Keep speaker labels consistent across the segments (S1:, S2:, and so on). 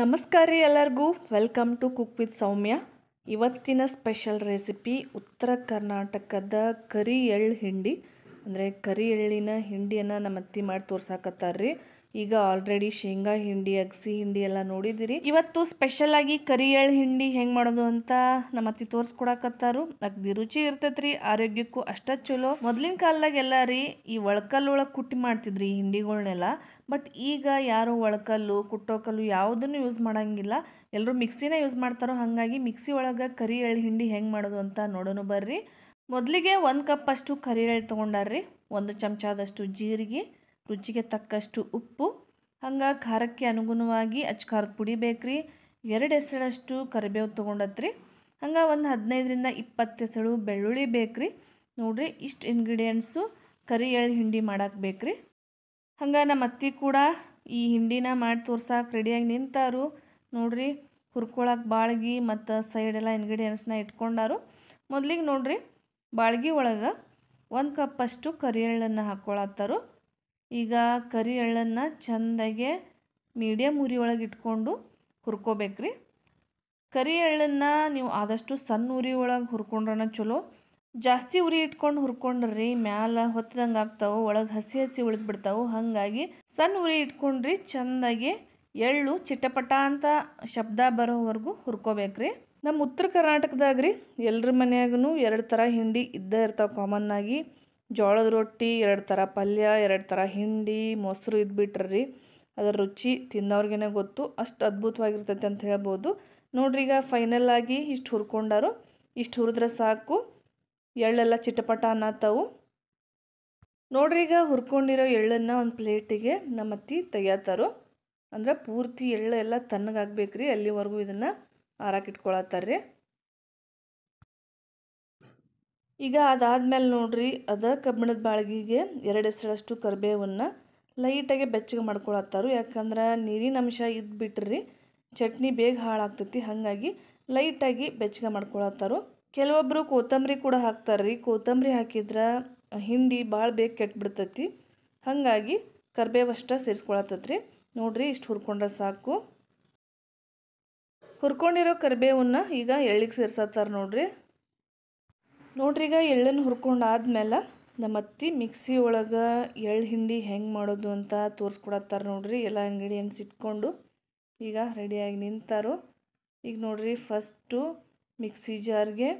S1: ನಮಸ್ಕಾರ ರೀ ಎಲ್ಲರಿಗೂ welcome to cook with Soumya ಇವತ್ತಿನ ಸ್ಪೆಷಲ್ ರೆಸಿಪಿ ಉತ್ತರ ಕರ್ನಾಟಕದ ಕರಿ ಎಳ್ಳು ಹಿಂಡಿ ಅಂದರೆ ಕರಿ ಎಳ್ಳಿನ ಹಿಂಡಿಯನ್ನು ನಮ್ಮ ಮಾಡಿ ತೋರ್ಸಾಕತ್ತಾರ್ರಿ ಈಗ ಆಲ್ರೆಡಿ ಶೇಂಗಾ ಹಿಂಡಿ ಅಗಸಿ ಹಿಂಡಿ ಎಲ್ಲ ನೋಡಿದಿರಿ ಇವತ್ತು ಸ್ಪೆಷಲ್ ಆಗಿ ಕರಿಯಳ್ ಹಿಂಡಿ ಹೆಂಗ್ ಮಾಡೋದು ಅಂತ ನಮ್ಮ ಅತ್ತಿ ತೋರ್ಸ್ಕೊಡಕತ್ತಾರು ಅಗ್ದಿ ರುಚಿ ಇರ್ತೈತ್ರಿ ಆರೋಗ್ಯಕ್ಕೂ ಅಷ್ಟ ಚಲೋ ಮೊದ್ಲಿನ ಕಾಲದಾಗ ಎಲ್ಲ ರೀ ಈ ಒಳಕಲ್ಲೊಳಗೆ ಕುಟ್ಟಿ ಮಾಡ್ತಿದ್ರಿ ಈ ಹಿಂಡಿಗಳನ್ನೆಲ್ಲ ಬಟ್ ಈಗ ಯಾರು ಒಳಕಲ್ಲು ಕುಟ್ಟೋಕಲ್ಲು ಯಾವುದನ್ನು ಯೂಸ್ ಮಾಡೋಂಗಿಲ್ಲ ಎಲ್ಲರೂ ಮಿಕ್ಸಿನೇ ಯೂಸ್ ಮಾಡ್ತಾರೋ ಹಾಗಾಗಿ ಮಿಕ್ಸಿ ಒಳಗ ಕರಿ ಎಳ್ಳು ಹಿಂಡಿ ಹೆಂಗ್ ಮಾಡೋದು ಅಂತ ನೋಡೋಣ ಬರ್ರಿ ಮೊದಲಿಗೆ ಒಂದು ಅಷ್ಟು ಕರಿ ಎಳ್ಳು ತಗೊಂಡಾರ್ರಿ ಒಂದು ಚಮಚದಷ್ಟು ಜೀರಿಗೆ ರುಚಿಗೆ ತಕ್ಕಷ್ಟು ಉಪ್ಪು ಹಂಗೆ ಖಾರಕ್ಕೆ ಅನುಗುಣವಾಗಿ ಅಚ್ಕಾರದ ಪುಡಿ ಬೇಕ್ರಿ ಎರಡು ಎಸಳಷ್ಟು ಕರಿಬೇವು ತೊಗೊಂಡತ್ರಿ ಹಂಗೆ ಒಂದು ಹದಿನೈದರಿಂದ ಇಪ್ಪತ್ತು ಎಸಳು ಬೆಳ್ಳುಳ್ಳಿ ಬೇಕ್ರಿ ನೋಡಿರಿ ಇಷ್ಟು ಇಂಗ್ರೀಡಿಯೆಂಟ್ಸು ಕರಿ ಎಳ್ಳು ಹಿಂಡಿ ಮಾಡಕ್ಕೆ ಬೇಕ್ರಿ ಹಂಗೆ ನಮ್ಮ ಅತ್ತಿ ಕೂಡ ಈ ಹಿಂಡಿನ ಮಾಡಿ ತೋರ್ಸಕ್ಕೆ ರೆಡಿಯಾಗಿ ನಿಂತಾರು ನೋಡ್ರಿ ಹುರ್ಕೊಳಕ್ಕೆ ಬಾಳ್ಗಿ ಮತ್ತು ಸೈಡೆಲ್ಲ ಇಂಗ್ರೀಡಿಯೆಂಟ್ಸ್ನ ಇಟ್ಕೊಂಡಾರು ಮೊದಲಿಗೆ ನೋಡ್ರಿ ಬಾಳ್ಗಿ ಒಳಗೆ ಒಂದು ಕಪ್ಪಷ್ಟು ಕರಿ ಎಳ್ಳನ್ನು ಹಾಕ್ಕೊಳತ್ತಾರು ಈಗ ಕರಿ ಎಳ್ಳನ್ನು ಚೆಂದಾಗೆ ಮೀಡಿಯಮ್ ಉರಿ ಒಳಗೆ ಇಟ್ಕೊಂಡು ಹುರ್ಕೋಬೇಕ್ರಿ ಕರಿ ಎಳ್ಳನ್ನು ನೀವು ಆದಷ್ಟು ಸಣ್ಣ ಉರಿ ಒಳಗೆ ಹುರ್ಕೊಂಡ್ರನ ಚಲೋ ಜಾಸ್ತಿ ಉರಿ ಇಟ್ಕೊಂಡು ಹುರ್ಕೊಂಡ್ರಿ ಮ್ಯಾಲ ಹೊತ್ತದಂಗೆ ಆಗ್ತಾವೆ ಒಳಗೆ ಹಸಿ ಹಸಿ ಉಳಿದ್ಬಿಡ್ತಾವೆ ಹಾಗಾಗಿ ಸಣ್ಣ ಉರಿ ಇಟ್ಕೊಂಡ್ರಿ ಚೆಂದಾಗಿ ಎಳ್ಳು ಚಿಟಪಟ ಅಂತ ಶಬ್ದ ಬರೋವರೆಗೂ ಹುರ್ಕೋಬೇಕ್ರಿ ನಮ್ಮ ಉತ್ತರ ಕರ್ನಾಟಕದಾಗ ರೀ ಎಲ್ಲರ ಮನೆಯಾಗೂ ಎರಡು ಥರ ಹಿಂಡಿ ಇದ್ದೇ ಇರ್ತಾವೆ ಕಾಮನ್ನಾಗಿ ಜೋಳದ ರೊಟ್ಟಿ ಎರಡು ಥರ ಪಲ್ಯ ಎರಡು ಥರ ಹಿಂಡಿ ಮೊಸರು ಇದು ರೀ ಅದರ ರುಚಿ ತಿನ್ನೋರ್ಗೇನೆ ಗೊತ್ತು ಅಷ್ಟು ಅದ್ಭುತವಾಗಿರ್ತೈತೆ ಅಂತ ಹೇಳ್ಬೋದು ನೋಡ್ರಿ ಈಗ ಫೈನಲ್ ಆಗಿ ಇಷ್ಟು ಹುರ್ಕೊಂಡಾರು ಇಷ್ಟು ಹುರಿದ್ರೆ ಸಾಕು ಎಳ್ಳೆಲ್ಲ ಚಿಟಪಟ ಅನ್ನತ್ತವು ನೋಡ್ರಿ ಈಗ ಹುರ್ಕೊಂಡಿರೋ ಎಳ್ಳನ್ನು ಒಂದು ಪ್ಲೇಟಿಗೆ ನಮ್ಮ ಅತ್ತಿ ತೆಗಿಯತ್ತಾರು ಅಂದ್ರೆ ಪೂರ್ತಿ ಎಳ್ಳೆಲ್ಲ ತಣ್ಣಗಾಗಬೇಕ್ರಿ ಅಲ್ಲಿವರೆಗೂ ಇದನ್ನು ಆರಾಕಿಟ್ಕೊಳತ್ತಾರ್ರಿ ಈಗ ಅದಾದ್ಮೇಲೆ ನೋಡ್ರಿ ಅದ ಕಬ್ಬಿಣದ ಬಾಳ್ಗಿಗೆ ಎರಡು ಹೆಸರಷ್ಟು ಕರಿಬೇವನ್ನು ಲೈಟಾಗಿ ಬೆಚ್ಚಗೆ ಮಾಡ್ಕೊಳತ್ತಾರು ಯಾಕಂದ್ರೆ ನೀರಿನ ಅಂಶ ಇದ್ಬಿಟ್ರಿ ಚಟ್ನಿ ಬೇಗ ಹಾಳಾಗ್ತೈತಿ ಹಾಗಾಗಿ ಲೈಟಾಗಿ ಬೆಚ್ಚಗೆ ಮಾಡ್ಕೊಳತ್ತಾರು ಕೆಲವೊಬ್ಬರು ಕೊತ್ತಂಬರಿ ಕೂಡ ಹಾಕ್ತಾರ್ರಿ ಕೊತ್ತಂಬರಿ ಹಾಕಿದ್ರೆ ಹಿಂಡಿ ಭಾಳ ಬೇಗ ಕೆಟ್ಬಿಡ್ತೈತಿ ಹಾಗಾಗಿ ಕರ್ಬೇವಷ್ಟ ಸೇರಿಸ್ಕೊಳತ್ತೈತ್ರಿ ನೋಡ್ರಿ ಇಷ್ಟು ಹುರ್ಕೊಂಡ್ರೆ ಸಾಕು ಹುರ್ಕೊಂಡಿರೋ ಕರಿಬೇವನ್ನು ಈಗ ಎಳ್ಳಿಗೆ ಸೇರ್ಸತ್ತಾರೆ ನೋಡ್ರಿ ನೋಡ್ರಿ ಈಗ ಎಳ್ಳನ್ನು ಹುರ್ಕೊಂಡು ಆದ್ಮೇಲೆ ನಮ್ಮ ಅತ್ತಿ ಮಿಕ್ಸಿ ಒಳಗೆ ಎಳ್ಳು ಹಿಂಡಿ ಹೆಂಗೆ ಮಾಡೋದು ಅಂತ ತೋರಿಸ್ಕೊಡತ್ತಾರ ನೋಡ್ರಿ ಎಲ್ಲ ಇಂಗ್ರೀಡಿಯೆಂಟ್ಸ್ ಇಟ್ಕೊಂಡು ಈಗ ರೆಡಿಯಾಗಿ ನಿಂತಾರು ಈಗ ನೋಡ್ರಿ ಫಸ್ಟು ಮಿಕ್ಸಿ ಜಾರ್ಗೆ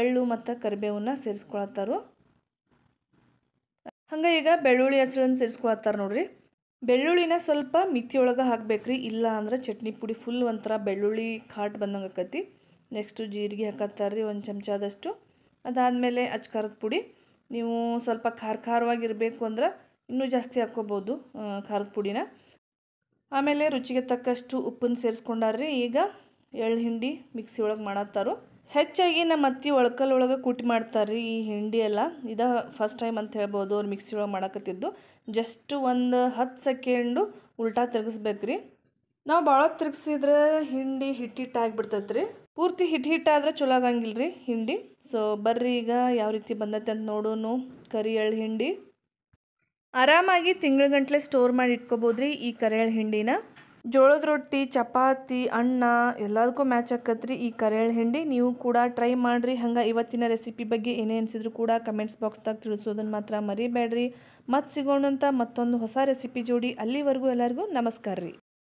S1: ಎಳ್ಳು ಮತ್ತು ಕರಿಬೇವನ್ನ ಸೇರಿಸ್ಕೊಳತ್ತಾರು ಹಂಗೆ ಈಗ ಬೆಳ್ಳುಳ್ಳಿ ಹಸಿರನ್ನು ಸೇರಿಸ್ಕೊಳತ್ತಾರ ನೋಡ್ರಿ ಬೆಳ್ಳುಳ್ಳಿನ ಸ್ವಲ್ಪ ಮಿಕ್ಸಿಯೊಳಗೆ ಹಾಕಬೇಕ್ರಿ ಇಲ್ಲ ಅಂದ್ರೆ ಚಟ್ನಿ ಪುಡಿ ಫುಲ್ ಒಂಥರ ಬೆಳ್ಳುಳ್ಳಿ ಖಾಟ್ ಬಂದಂಗೆ ಆಕತಿ ನೆಕ್ಸ್ಟು ಜೀರಿಗೆ ಹಾಕತ್ತಾರೆ ರೀ ಒಂದು ಚಮಚದಷ್ಟು ಅದಾದಮೇಲೆ ಅಚ್ಕಾರದ ಪುಡಿ ನೀವು ಸ್ವಲ್ಪ ಖಾರ ಖಾರವಾಗಿರಬೇಕು ಅಂದ್ರೆ ಇನ್ನೂ ಜಾಸ್ತಿ ಹಾಕ್ಕೋಬೋದು ಖಾರದ ಪುಡಿನ ಆಮೇಲೆ ರುಚಿಗೆ ತಕ್ಕಷ್ಟು ಉಪ್ಪನ್ನು ಸೇರಿಸ್ಕೊಂಡಾರ್ರಿ ಈಗ ಎಳ್ಳು ಹಿಂಡಿ ಮಿಕ್ಸಿ ಒಳಗೆ ಮಾಡತ್ತಾರು ಹೆಚ್ಚಾಗಿ ನಮ್ಮ ಅತ್ತಿ ಒಳಕಲ್ ಒಳಗೆ ಕುಟ್ಟಿ ಮಾಡ್ತಾರೆ ಈ ಹಿಂಡಿ ಎಲ್ಲ ಇದು ಫಸ್ಟ್ ಟೈಮ್ ಅಂತ ಹೇಳ್ಬೋದು ಅವ್ರು ಮಿಕ್ಸಿ ಒಳಗೆ ಮಾಡಕತ್ತಿದ್ದು ಜಸ್ಟ್ ಒಂದು ಹತ್ತು ಸೆಕೆಂಡು ಉಲ್ಟಾ ತಿರ್ಗಿಸ್ಬೇಕು ರೀ ನಾವು ಭಾಳ ತಿರುಗಿಸಿದ್ರೆ ಹಿಂಡಿ ಹಿಟ್ಟಿಟ್ಟಾಗಿಬಿಡ್ತೈತ್ರಿ ರೀ ಪೂರ್ತಿ ಹಿಟ್ ಹಿಟ್ಟಾದ್ರೆ ಚಲೋ ಆಗಂಗಿಲ್ಲ ರೀ ಹಿಂಡಿ ಸೊ ಬರ್ರಿ ಈಗ ಯಾವ ರೀತಿ ಬಂದೈತೆ ಅಂತ ನೋಡೋನು ಎಳ್ಳು ಹಿಂಡಿ ಆರಾಮಾಗಿ ತಿಂಗಳ ಗಂಟ್ಲೆ ಸ್ಟೋರ್ ಮಾಡಿ ರೀ ಈ ಕರಿಯಳು ಹಿಂಡಿನ ಜೋಳದ ರೊಟ್ಟಿ ಚಪಾತಿ ಅಣ್ಣ ಎಲ್ಲದಕ್ಕೂ ಮ್ಯಾಚ್ ಆಕತ್ರಿ ಈ ಕರಿಯಳು ಹಿಂಡಿ ನೀವು ಕೂಡ ಟ್ರೈ ಮಾಡಿರಿ ಹಂಗೆ ಇವತ್ತಿನ ರೆಸಿಪಿ ಬಗ್ಗೆ ಏನೇ ಅನಿಸಿದ್ರು ಕೂಡ ಕಮೆಂಟ್ಸ್ ಬಾಕ್ಸ್ದಾಗ ತಿಳಿಸೋದನ್ನು ಮಾತ್ರ ಮರಿಬೇಡ್ರಿ ಮತ್ತೆ ಸಿಗೋಣಂತ ಮತ್ತೊಂದು ಹೊಸ ರೆಸಿಪಿ ಜೋಡಿ ಅಲ್ಲಿವರೆಗೂ ಎಲ್ಲರಿಗೂ ನಮಸ್ಕಾರ ರೀ